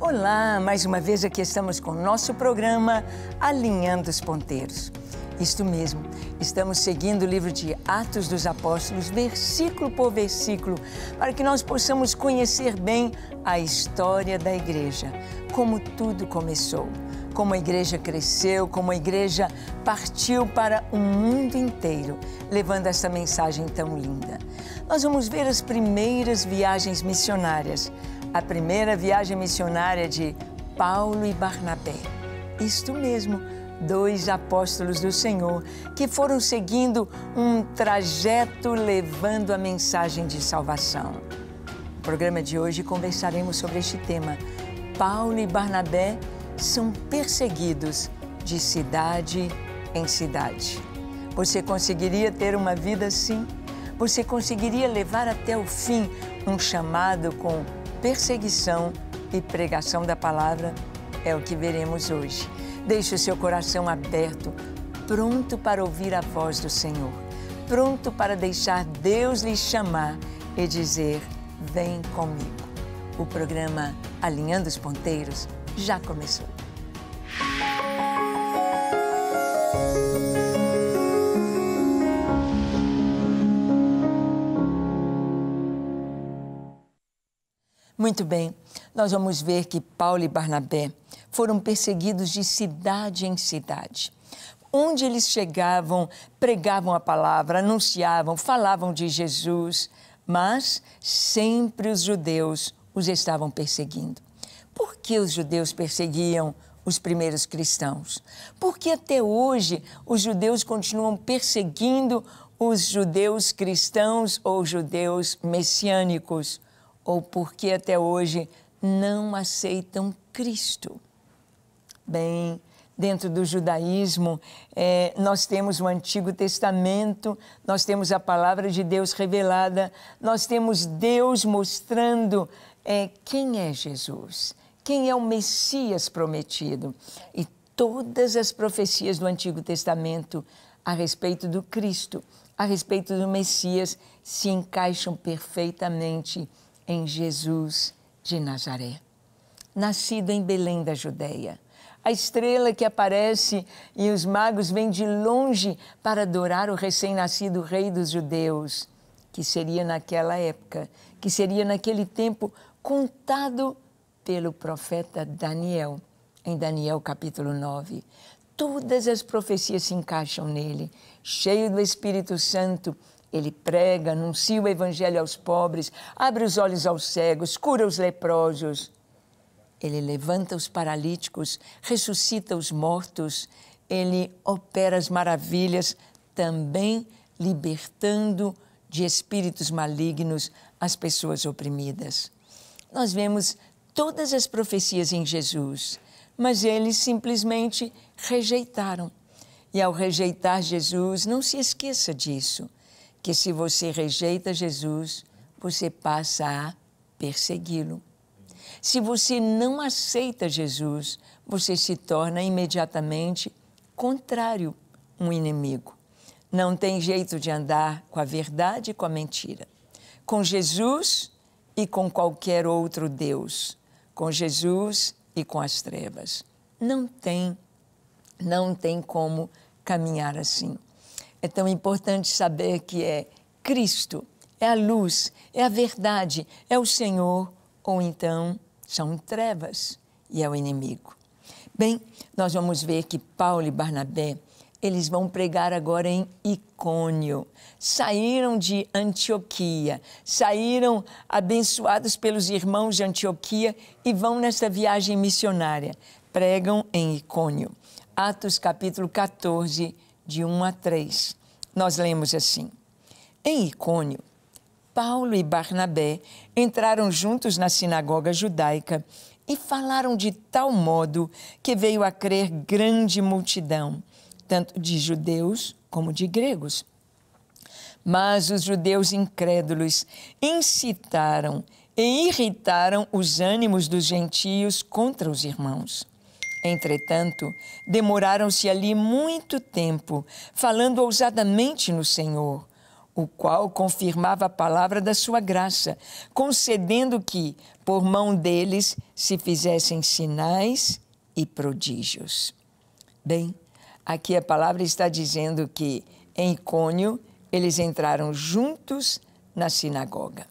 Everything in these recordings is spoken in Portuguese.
Olá, mais uma vez aqui estamos com o nosso programa Alinhando os Ponteiros. Isto mesmo, estamos seguindo o livro de Atos dos Apóstolos, versículo por versículo, para que nós possamos conhecer bem a história da igreja, como tudo começou, como a igreja cresceu, como a igreja partiu para o mundo inteiro, levando essa mensagem tão linda. Nós vamos ver as primeiras viagens missionárias a primeira viagem missionária de Paulo e Barnabé. Isto mesmo, dois apóstolos do Senhor que foram seguindo um trajeto levando a mensagem de salvação. No programa de hoje conversaremos sobre este tema. Paulo e Barnabé são perseguidos de cidade em cidade. Você conseguiria ter uma vida assim? Você conseguiria levar até o fim um chamado com perseguição e pregação da palavra é o que veremos hoje. Deixe o seu coração aberto, pronto para ouvir a voz do Senhor, pronto para deixar Deus lhe chamar e dizer: Vem comigo. O programa Alinhando os Ponteiros já começou. Muito bem, nós vamos ver que Paulo e Barnabé foram perseguidos de cidade em cidade. Onde eles chegavam, pregavam a palavra, anunciavam, falavam de Jesus, mas sempre os judeus os estavam perseguindo. Por que os judeus perseguiam os primeiros cristãos? Por que até hoje os judeus continuam perseguindo os judeus cristãos ou judeus messiânicos? ou porque até hoje não aceitam Cristo. Bem, dentro do judaísmo, é, nós temos o Antigo Testamento, nós temos a palavra de Deus revelada, nós temos Deus mostrando é, quem é Jesus, quem é o Messias prometido. E todas as profecias do Antigo Testamento a respeito do Cristo, a respeito do Messias, se encaixam perfeitamente em Jesus de Nazaré. nascido em Belém da Judéia, a estrela que aparece e os magos vêm de longe para adorar o recém-nascido rei dos judeus, que seria naquela época, que seria naquele tempo contado pelo profeta Daniel, em Daniel capítulo 9. Todas as profecias se encaixam nele, cheio do Espírito Santo, ele prega, anuncia o evangelho aos pobres, abre os olhos aos cegos, cura os leprosos. Ele levanta os paralíticos, ressuscita os mortos, ele opera as maravilhas, também libertando de espíritos malignos as pessoas oprimidas. Nós vemos todas as profecias em Jesus, mas eles simplesmente rejeitaram. E ao rejeitar Jesus, não se esqueça disso que se você rejeita Jesus, você passa a persegui-lo. Se você não aceita Jesus, você se torna imediatamente contrário, um inimigo. Não tem jeito de andar com a verdade e com a mentira. Com Jesus e com qualquer outro Deus. Com Jesus e com as trevas. Não tem, não tem como caminhar assim. É tão importante saber que é Cristo, é a luz, é a verdade, é o Senhor, ou então são trevas e é o inimigo. Bem, nós vamos ver que Paulo e Barnabé, eles vão pregar agora em Icônio. Saíram de Antioquia, saíram abençoados pelos irmãos de Antioquia e vão nessa viagem missionária. Pregam em Icônio. Atos capítulo 14, de 1 a 3. Nós lemos assim: Em Icônio, Paulo e Barnabé entraram juntos na sinagoga judaica e falaram de tal modo que veio a crer grande multidão, tanto de judeus como de gregos. Mas os judeus incrédulos incitaram e irritaram os ânimos dos gentios contra os irmãos. Entretanto, demoraram-se ali muito tempo, falando ousadamente no Senhor, o qual confirmava a palavra da sua graça, concedendo que, por mão deles, se fizessem sinais e prodígios. Bem, aqui a palavra está dizendo que, em Cônio, eles entraram juntos na sinagoga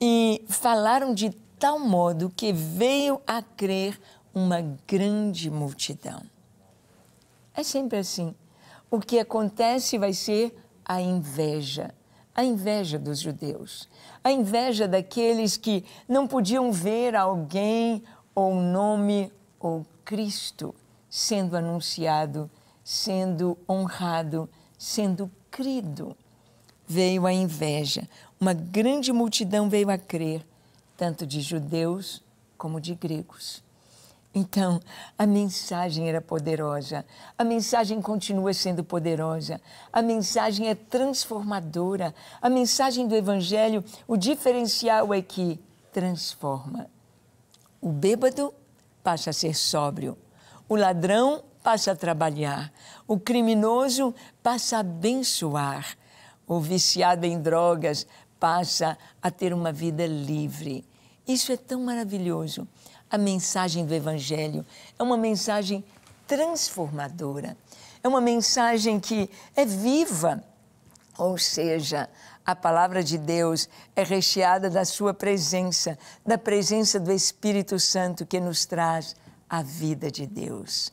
e falaram de tal modo que veio a crer uma grande multidão. É sempre assim. O que acontece vai ser a inveja, a inveja dos judeus, a inveja daqueles que não podiam ver alguém ou nome ou Cristo sendo anunciado, sendo honrado, sendo crido. Veio a inveja. Uma grande multidão veio a crer, tanto de judeus como de gregos. Então, a mensagem era poderosa, a mensagem continua sendo poderosa, a mensagem é transformadora, a mensagem do Evangelho, o diferencial é que transforma. O bêbado passa a ser sóbrio, o ladrão passa a trabalhar, o criminoso passa a abençoar, o viciado em drogas passa a ter uma vida livre. Isso é tão maravilhoso a mensagem do Evangelho. É uma mensagem transformadora. É uma mensagem que é viva, ou seja, a palavra de Deus é recheada da sua presença, da presença do Espírito Santo que nos traz a vida de Deus.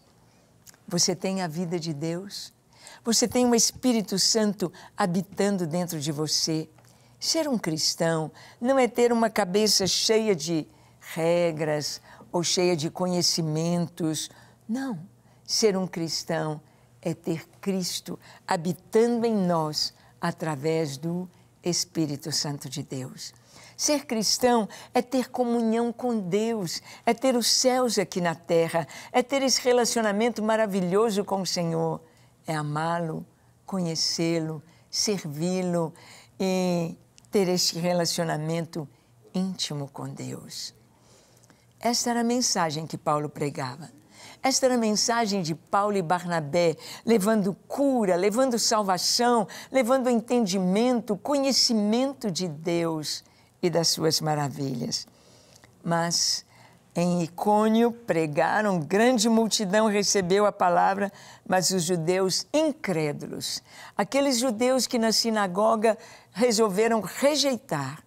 Você tem a vida de Deus? Você tem o um Espírito Santo habitando dentro de você? Ser um cristão não é ter uma cabeça cheia de regras, ou cheia de conhecimentos. Não. Ser um cristão é ter Cristo habitando em nós através do Espírito Santo de Deus. Ser cristão é ter comunhão com Deus, é ter os céus aqui na terra, é ter esse relacionamento maravilhoso com o Senhor, é amá-lo, conhecê-lo, servi-lo e ter este relacionamento íntimo com Deus. Esta era a mensagem que Paulo pregava. Esta era a mensagem de Paulo e Barnabé, levando cura, levando salvação, levando entendimento, conhecimento de Deus e das suas maravilhas. Mas em Icônio pregaram, grande multidão recebeu a palavra, mas os judeus incrédulos, aqueles judeus que na sinagoga resolveram rejeitar,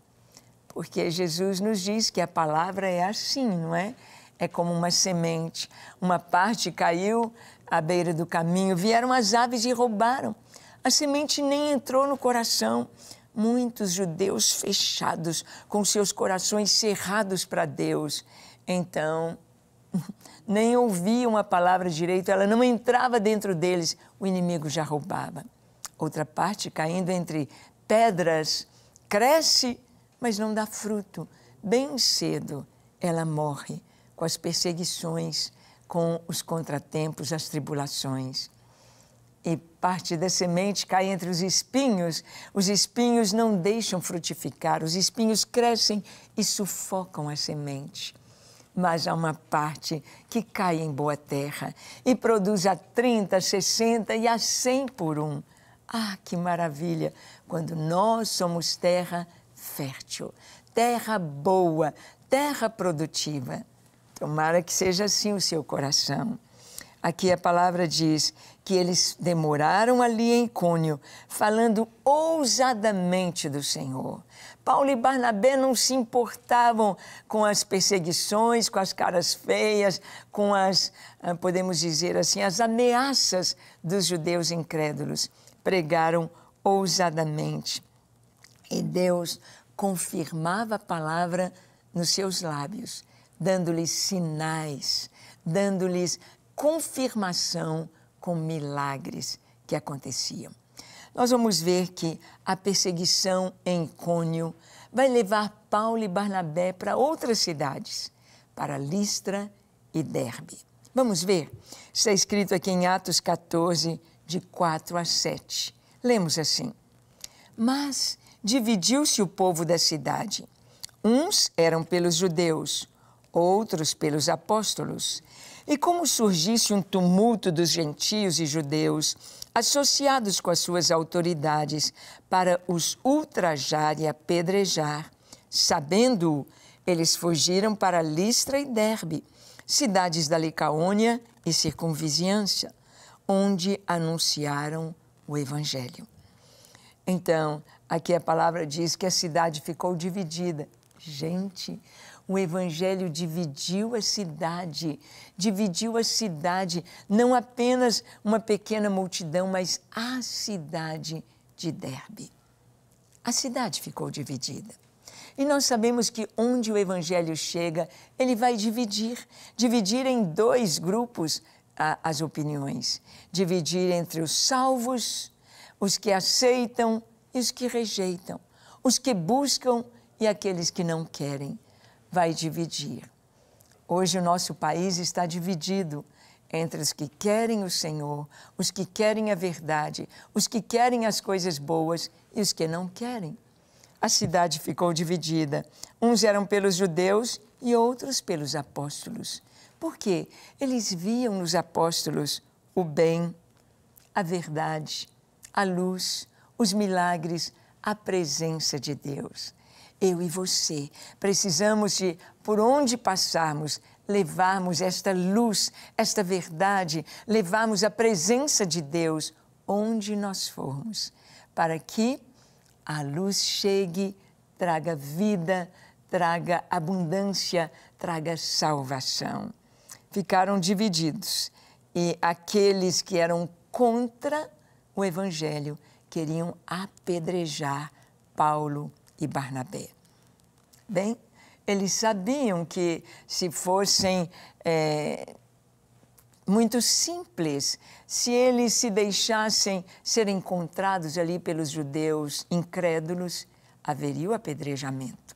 porque Jesus nos diz que a palavra é assim, não é? É como uma semente. Uma parte caiu à beira do caminho, vieram as aves e roubaram. A semente nem entrou no coração. Muitos judeus fechados, com seus corações cerrados para Deus. Então, nem ouviam a palavra direito, ela não entrava dentro deles, o inimigo já roubava. Outra parte, caindo entre pedras, cresce mas não dá fruto. Bem cedo ela morre com as perseguições, com os contratempos, as tribulações. E parte da semente cai entre os espinhos. Os espinhos não deixam frutificar, os espinhos crescem e sufocam a semente mas há uma parte que cai em boa terra e produz a 30, 60 e a 100 por um. Ah, que maravilha! Quando nós somos terra, fértil, terra boa, terra produtiva. Tomara que seja assim o seu coração. Aqui a palavra diz que eles demoraram ali em Cônio, falando ousadamente do Senhor. Paulo e Barnabé não se importavam com as perseguições, com as caras feias, com as, ah, podemos dizer assim, as ameaças dos judeus incrédulos. Pregaram ousadamente. E Deus confirmava a palavra nos seus lábios, dando-lhes sinais, dando-lhes confirmação com milagres que aconteciam. Nós vamos ver que a perseguição em Cônio vai levar Paulo e Barnabé para outras cidades, para Listra e Derbe. Vamos ver? Está escrito aqui em Atos 14, de 4 a 7. Lemos assim: Mas dividiu-se o povo da cidade. Uns eram pelos judeus, outros pelos apóstolos. E como surgisse um tumulto dos gentios e judeus, associados com as suas autoridades, para os ultrajar e apedrejar. Sabendo-o, eles fugiram para Listra e Derbe, cidades da Licaônia e circunvizinhança, onde anunciaram o Evangelho. Então, Aqui a palavra diz que a cidade ficou dividida. Gente, o Evangelho dividiu a cidade, dividiu a cidade, não apenas uma pequena multidão, mas a cidade de Derbe. A cidade ficou dividida. E nós sabemos que onde o Evangelho chega, ele vai dividir dividir em dois grupos a, as opiniões, dividir entre os salvos, os que aceitam e os que rejeitam, os que buscam e aqueles que não querem. Vai dividir. Hoje o nosso país está dividido entre os que querem o Senhor, os que querem a verdade, os que querem as coisas boas e os que não querem. A cidade ficou dividida. Uns eram pelos judeus e outros pelos apóstolos. Porque eles viam nos apóstolos o bem, a verdade, a luz, os milagres, a presença de Deus. Eu e você precisamos de, por onde passarmos, levarmos esta luz, esta verdade, levarmos a presença de Deus onde nós formos, para que a luz chegue, traga vida, traga abundância, traga salvação. Ficaram divididos e aqueles que eram contra o Evangelho queriam apedrejar Paulo e Barnabé. Bem, eles sabiam que se fossem é, muito simples, se eles se deixassem ser encontrados ali pelos judeus incrédulos, haveria o apedrejamento.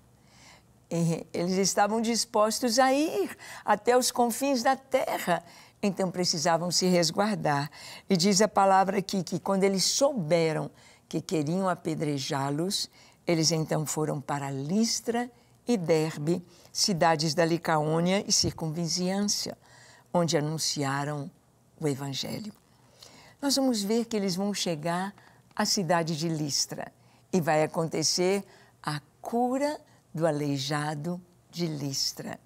E eles estavam dispostos a ir até os confins da terra então precisavam se resguardar. E diz a palavra aqui que quando eles souberam que queriam apedrejá-los, eles então foram para Listra e Derbe, cidades da Licaônia e circunvizinhança, onde anunciaram o Evangelho. Nós vamos ver que eles vão chegar à cidade de Listra e vai acontecer a cura do aleijado de Listra.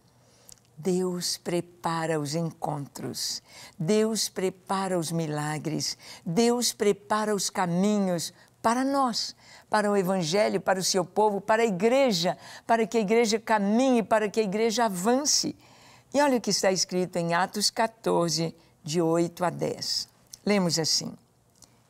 Deus prepara os encontros, Deus prepara os milagres, Deus prepara os caminhos para nós, para o Evangelho, para o seu povo, para a igreja, para que a igreja caminhe, para que a igreja avance. E olha o que está escrito em Atos 14, de 8 a 10. Lemos assim: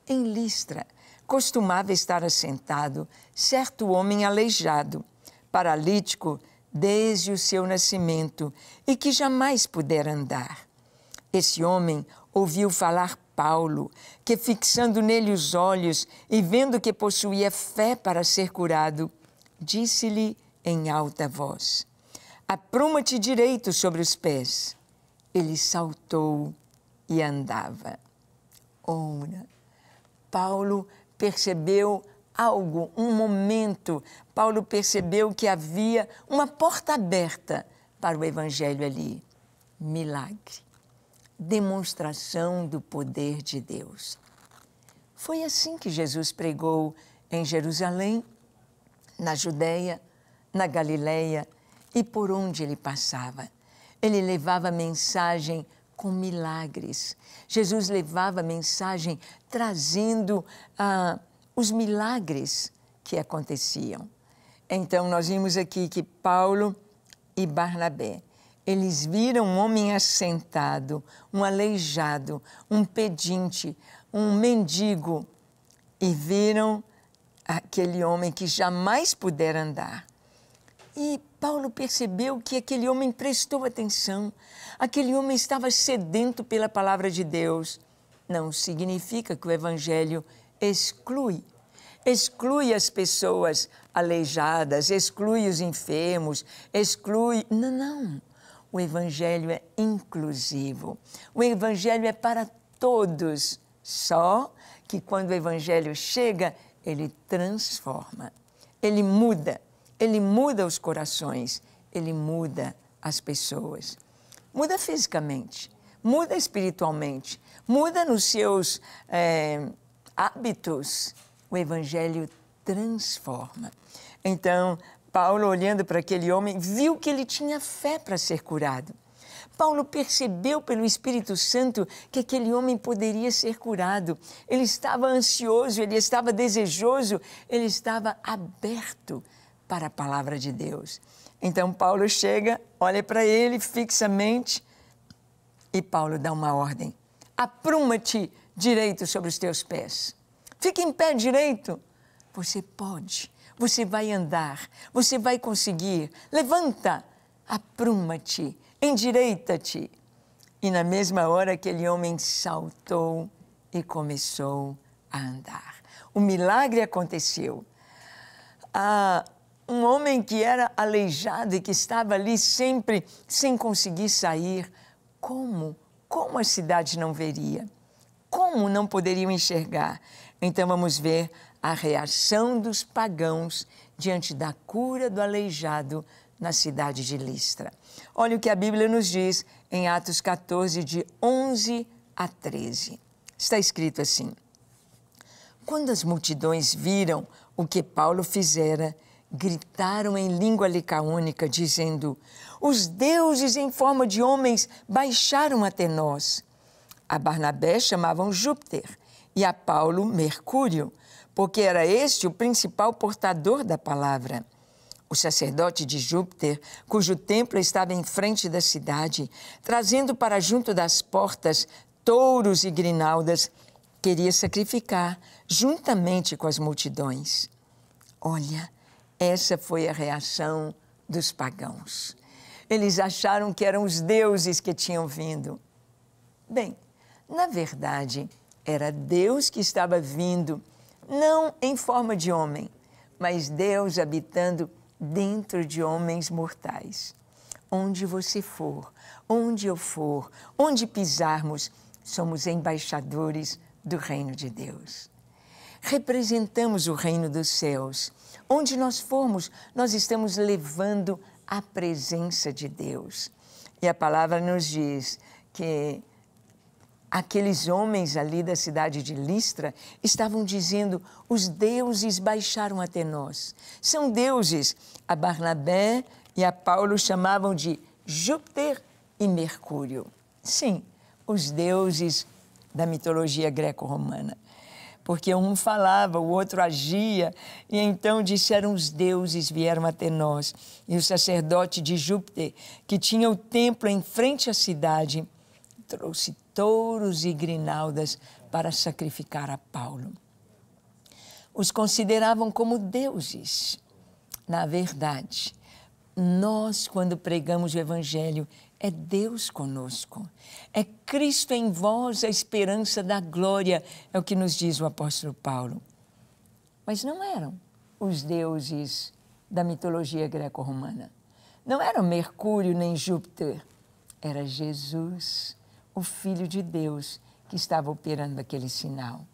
Em Listra costumava estar assentado certo homem aleijado, paralítico desde o seu nascimento e que jamais pudera andar. Esse homem ouviu falar Paulo, que fixando nele os olhos e vendo que possuía fé para ser curado, disse-lhe em alta voz: Apruma-te direito sobre os pés. Ele saltou e andava. Ora, Paulo percebeu algo, um momento, Paulo percebeu que havia uma porta aberta para o Evangelho ali. Milagre. Demonstração do poder de Deus. Foi assim que Jesus pregou em Jerusalém, na Judéia, na Galiléia e por onde ele passava. Ele levava mensagem com milagres. Jesus levava mensagem trazendo a. Ah, os milagres que aconteciam. Então, nós vimos aqui que Paulo e Barnabé, eles viram um homem assentado, um aleijado, um pedinte, um mendigo, e viram aquele homem que jamais pudera andar. E Paulo percebeu que aquele homem prestou atenção, aquele homem estava sedento pela palavra de Deus. Não significa que o Evangelho exclui. Exclui as pessoas aleijadas, exclui os enfermos, exclui. Não, não. O Evangelho é inclusivo. O Evangelho é para todos, só que quando o Evangelho chega, ele transforma, ele muda, ele muda os corações, ele muda as pessoas. Muda fisicamente, muda espiritualmente, muda nos seus. É, hábitos, o Evangelho transforma. Então, Paulo, olhando para aquele homem, viu que ele tinha fé para ser curado. Paulo percebeu pelo Espírito Santo que aquele homem poderia ser curado. Ele estava ansioso, ele estava desejoso, ele estava aberto para a palavra de Deus. Então Paulo chega, olha para ele fixamente e Paulo dá uma ordem: apruma-te direito sobre os teus pés. Fica em pé direito. Você pode, você vai andar, você vai conseguir. Levanta, apruma-te, endireita-te. E na mesma hora aquele homem saltou e começou a andar. O milagre aconteceu. Ah, um homem que era aleijado e que estava ali sempre sem conseguir sair, como? Como a cidade não veria? Como não poderiam enxergar? Então vamos ver a reação dos pagãos diante da cura do aleijado na cidade de Listra. Olha o que a Bíblia nos diz em Atos 14, de 11 a 13. Está escrito assim: Quando as multidões viram o que Paulo fizera, gritaram em língua licaônica, dizendo: Os deuses em forma de homens baixaram até nós. A Barnabé chamavam Júpiter e a Paulo Mercúrio, porque era este o principal portador da palavra. O sacerdote de Júpiter, cujo templo estava em frente da cidade, trazendo para junto das portas touros e grinaldas, queria sacrificar juntamente com as multidões. Olha, essa foi a reação dos pagãos. Eles acharam que eram os deuses que tinham vindo. Bem, na verdade, era Deus que estava vindo, não em forma de homem, mas Deus habitando dentro de homens mortais. Onde você for, onde eu for, onde pisarmos, somos embaixadores do reino de Deus. Representamos o reino dos céus. Onde nós formos, nós estamos levando a presença de Deus. E a palavra nos diz que Aqueles homens ali da cidade de Listra estavam dizendo: os deuses baixaram até nós. São deuses. A Barnabé e a Paulo chamavam de Júpiter e Mercúrio. Sim, os deuses da mitologia greco-romana. Porque um falava, o outro agia, e então disseram os deuses vieram até nós. E o sacerdote de Júpiter, que tinha o templo em frente à cidade, trouxe touros e grinaldas para sacrificar a Paulo. Os consideravam como deuses. Na verdade, nós, quando pregamos o Evangelho, é Deus conosco. É Cristo em vós, a esperança da glória, é o que nos diz o apóstolo Paulo. Mas não eram os deuses da mitologia greco-romana. Não eram Mercúrio nem Júpiter. Era Jesus, o Filho de Deus que estava operando aquele sinal.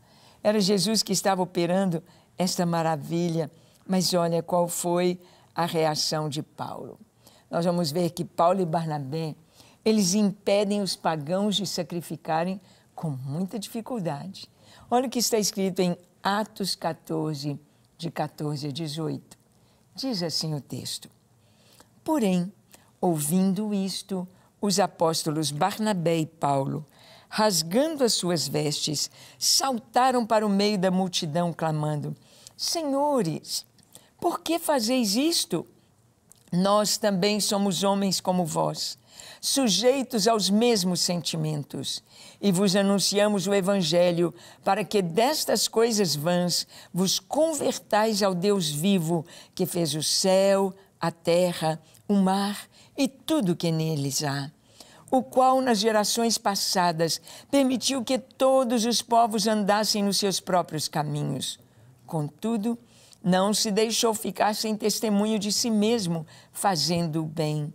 Era Jesus que estava operando esta maravilha, mas olha qual foi a reação de Paulo. Nós vamos ver que Paulo e Barnabé, eles impedem os pagãos de sacrificarem com muita dificuldade. Olha o que está escrito em Atos 14, de 14 a 18. Diz assim o texto: Porém, ouvindo isto, os apóstolos Barnabé e Paulo, rasgando as suas vestes, saltaram para o meio da multidão, clamando: Senhores, por que fazeis isto? Nós também somos homens como vós, sujeitos aos mesmos sentimentos, e vos anunciamos o Evangelho, para que destas coisas vãs vos convertais ao Deus vivo, que fez o céu, a terra, o mar e tudo que é neles há, o qual nas gerações passadas permitiu que todos os povos andassem nos seus próprios caminhos. Contudo, não se deixou ficar sem testemunho de si mesmo, fazendo o bem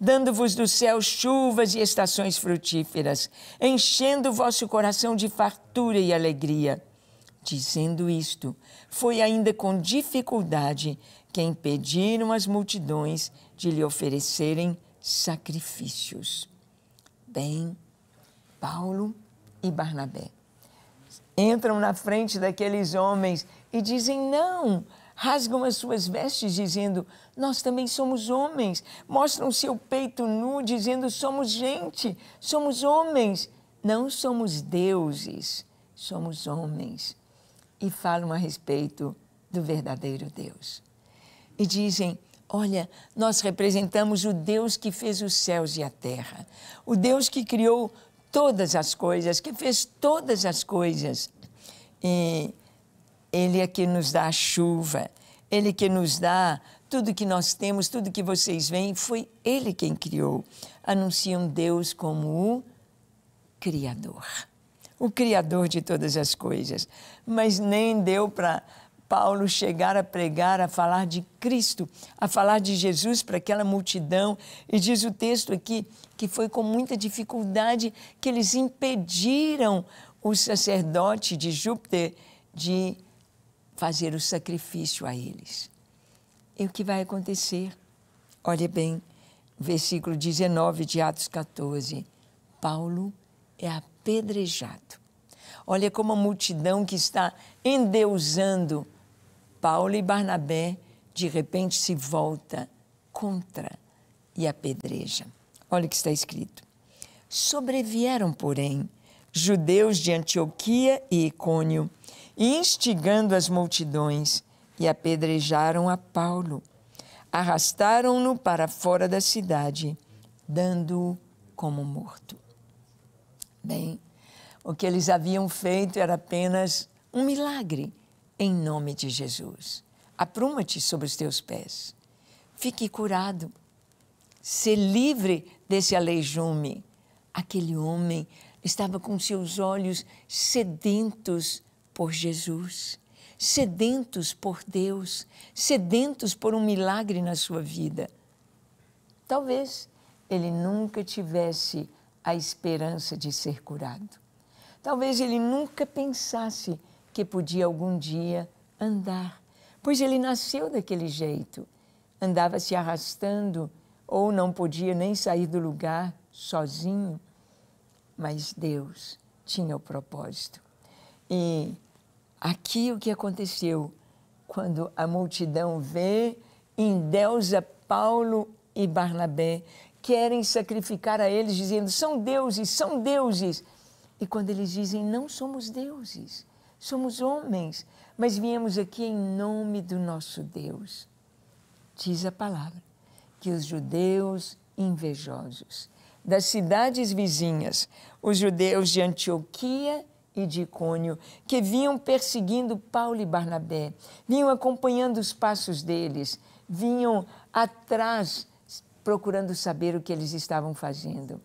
dando-vos do céu chuvas e estações frutíferas, enchendo o vosso coração de fartura e alegria. Dizendo isto, foi ainda com dificuldade que impediram as multidões de lhe oferecerem sacrifícios. Bem, Paulo e Barnabé entram na frente daqueles homens e dizem: Não! Rasgam as suas vestes, dizendo: Nós também somos homens. Mostram seu peito nu, dizendo: Somos gente, somos homens. Não somos deuses, somos homens. E falam a respeito do verdadeiro Deus e dizem: Olha, nós representamos o Deus que fez os céus e a terra, o Deus que criou todas as coisas, que fez todas as coisas. E Ele é que nos dá a chuva, Ele é que nos dá tudo que nós temos, tudo que vocês veem, foi Ele quem criou. Anunciam Deus como o Criador, o Criador de todas as coisas. Mas nem deu para Paulo chegar a pregar, a falar de Cristo, a falar de Jesus para aquela multidão. E diz o texto aqui que foi com muita dificuldade que eles impediram o sacerdote de Júpiter de fazer o sacrifício a eles. E o que vai acontecer? Olha bem, versículo 19 de Atos 14. Paulo é apedrejado. Olha como a multidão que está endeusando Paulo e Barnabé, de repente se volta contra e apedreja. Olha o que está escrito. Sobrevieram, porém, judeus de Antioquia e Icônio, instigando as multidões, e apedrejaram a Paulo. Arrastaram-no para fora da cidade, dando-o como morto. Bem, o que eles haviam feito era apenas um milagre em nome de Jesus. Apruma-te sobre os teus pés. Fique curado. Se livre desse aleijume. Aquele homem estava com seus olhos sedentos por Jesus, sedentos por Deus, sedentos por um milagre na sua vida. Talvez ele nunca tivesse a esperança de ser curado. Talvez ele nunca pensasse que podia algum dia andar, pois ele nasceu daquele jeito. Andava se arrastando ou não podia nem sair do lugar sozinho, mas Deus tinha o propósito. E aqui o que aconteceu quando a multidão vê em endeusa Paulo e Barnabé, querem sacrificar a eles, dizendo: são deuses, são deuses. E quando eles dizem: não somos deuses, Somos homens, mas viemos aqui em nome do nosso Deus. Diz a palavra que os judeus invejosos das cidades vizinhas, os judeus de Antioquia e de Icônio, que vinham perseguindo Paulo e Barnabé, vinham acompanhando os passos deles, vinham atrás procurando saber o que eles estavam fazendo.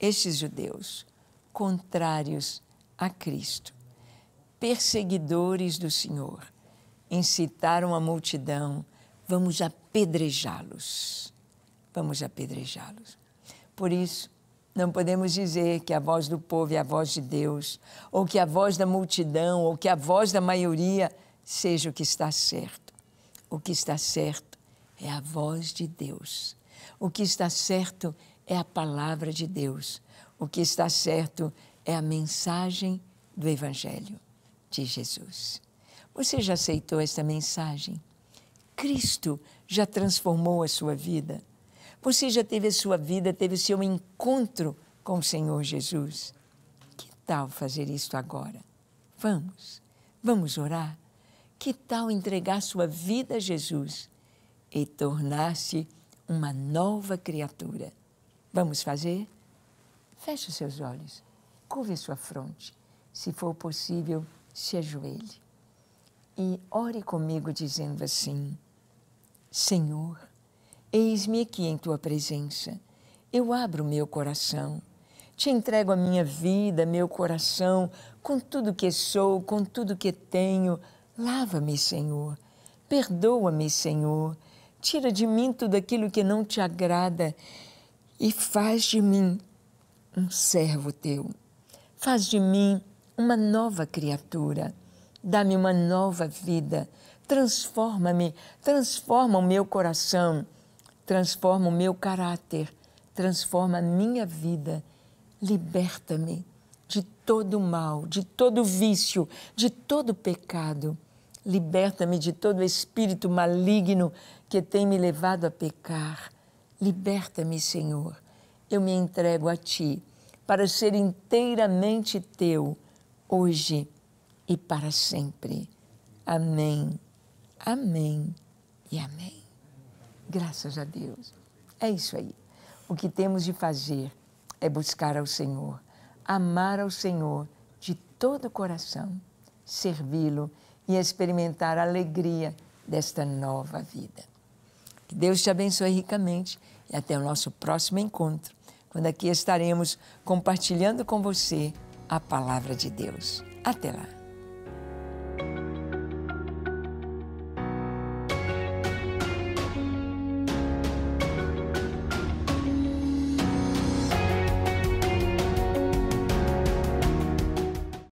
Estes judeus, contrários a Cristo, perseguidores do Senhor. Incitaram a multidão, vamos apedrejá-los. Vamos apedrejá-los. Por isso, não podemos dizer que a voz do povo é a voz de Deus, ou que a voz da multidão, ou que a voz da maioria seja o que está certo. O que está certo é a voz de Deus. O que está certo é a palavra de Deus. O que está certo é a mensagem do Evangelho de Jesus. Você já aceitou esta mensagem? Cristo já transformou a sua vida? Você já teve a sua vida, teve o seu encontro com o Senhor Jesus? Que tal fazer isto agora? Vamos, vamos orar. Que tal entregar sua vida a Jesus e tornar-se uma nova criatura? Vamos fazer? Feche os seus olhos, curve a sua fronte. Se for possível, se ajoelhe e ore comigo dizendo assim: Senhor, eis-me aqui em tua presença. Eu abro meu coração. Te entrego a minha vida, meu coração, com tudo que sou, com tudo que tenho. Lava-me, Senhor. Perdoa-me, Senhor. Tira de mim tudo aquilo que não te agrada e faz de mim um servo teu. Faz de mim uma nova criatura. Dá-me uma nova vida. Transforma-me, transforma o meu coração, transforma o meu caráter, transforma a minha vida. Liberta-me de todo mal, de todo vício, de todo pecado. Liberta-me de todo espírito maligno que tem me levado a pecar. Liberta-me, Senhor. Eu me entrego a Ti para ser inteiramente Teu hoje e para sempre. Amém, amém e amém. Graças a Deus. É isso aí. O que temos de fazer é buscar ao Senhor, amar ao Senhor de todo o coração, servi-lo e experimentar a alegria desta nova vida. Que Deus te abençoe ricamente e até o nosso próximo encontro, quando aqui estaremos compartilhando com você a palavra de Deus. Até lá!